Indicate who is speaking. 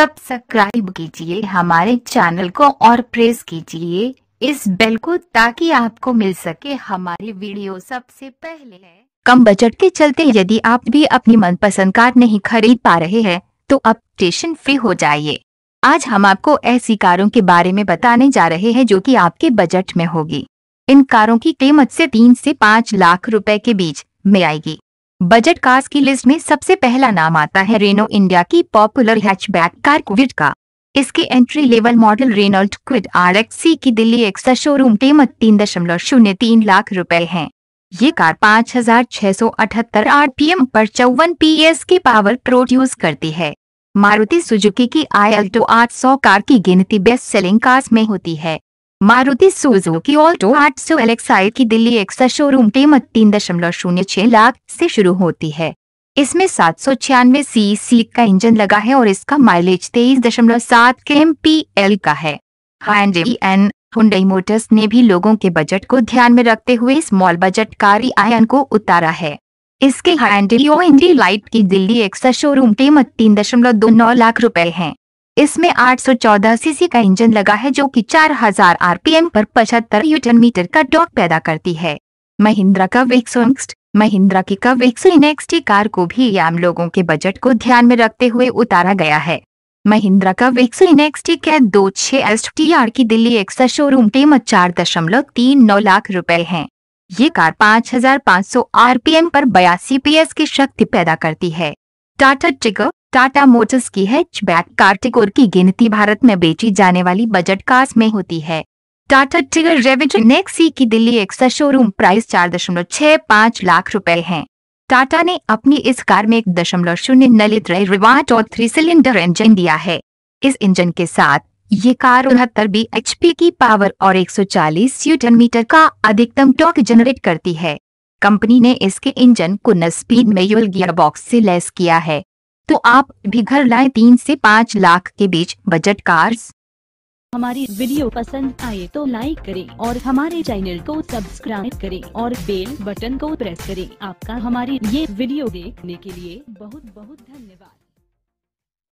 Speaker 1: subscribe कीजिए हमारे channel को और प्रेस कीजिए इस बेल को ताकि आपको मिल सके हमारी वीडियो सबसे पहले कम बजट के चलते यदि आप भी अपनी मनपसंद कार नहीं खरीद पा रहे हैं तो अब टेंशन फ्री हो जाइए आज हम आपको ऐसी कारों के बारे में बताने जा रहे हैं जो कि आपके बजट में होगी इन कारों की कीमत से तीन से पाँच लाख रुपए के बीच में आएगी बजट कार्स की लिस्ट में सबसे पहला नाम आता है रेनो इंडिया की पॉपुलर हैचबैक कार क्विड का इसके entry level model Renault Kwid R की दिल्ली एक्सा शोरूम कीमत तीन दशमलव शून्य तीन लाख रुपए है ये कार 5,678 आरपीएम पर चौवन पीएस की पावर प्रोड्यूस करती है मारुति सुजुकी की आई एल्टो सौ कार की गिनती बेस्ट सेलिंग कार्स में होती है मारुति की ऑल्टो 800 एलेक्साइड की दिल्ली एक्सा शोरूम कीमत तीन दशमलव शून्य छह लाख से शुरू होती है इसमें सात सौ छियानवे सी का इंजन लगा है और इसका माइलेज तेईस दशमलव सात के एम पी एल का है हुंडई मोटर्स ने भी लोगों के बजट को ध्यान में रखते हुए स्मॉल बजट कार आयन को उतारा है इसके हाइंडी लाइट की दिल्ली एक्सा शोरूम कीमत तीन दशमलव दो नौ लाख रुपए है इसमें 814 सीसी का इंजन लगा है जो कि 4000 आरपीएम पर 75 न्यूटन मीटर का डॉक पैदा करती है महिंद्रा का विक्सोंस्ट महिंद्रा की कव एक्सटी कार को भी आम लोगों के बजट को ध्यान में रखते हुए उतारा गया है महिंद्रा का वेक्सो इनेक्सटी कैद दो छह एस टी आर की दिल्ली एक्सा शोरूम कीमत चार दशमलव तीन नौ लाख रुपए है ये कार 5,500 आरपीएम पर बयासी पीएस की शक्ति पैदा करती है टाटा टिगर टाटा मोटर्स की हैचबैक कार्टिकोर की गिनती भारत में बेची जाने वाली बजट कार्स में होती है टाटा टिगर रेवेन्यू नेक्सी की दिल्ली एक्सा शोरूम प्राइस चार दशमलव छह पाँच लाख रुपए है टाटा ने अपनी इस कार में एक दशमलव शून्य नलित रिवाट और थ्री सिलेंडर इंजन दिया है इस इंजन के साथ ये कार उनहत्तर बी एच पी की पावर और 140 न्यूटन मीटर का अधिकतम टॉर्क जनरेट करती है कंपनी ने इसके इंजन को न स्पीड में यूल गियर बॉक्स से लेस किया है तो आप भी घर लाए तीन से पाँच लाख के बीच बजट कार्स
Speaker 2: हमारी वीडियो पसंद आए तो लाइक करें और हमारे चैनल को सब्सक्राइब करें और बेल बटन को प्रेस करें आपका हमारी ये वीडियो देखने के लिए बहुत बहुत धन्यवाद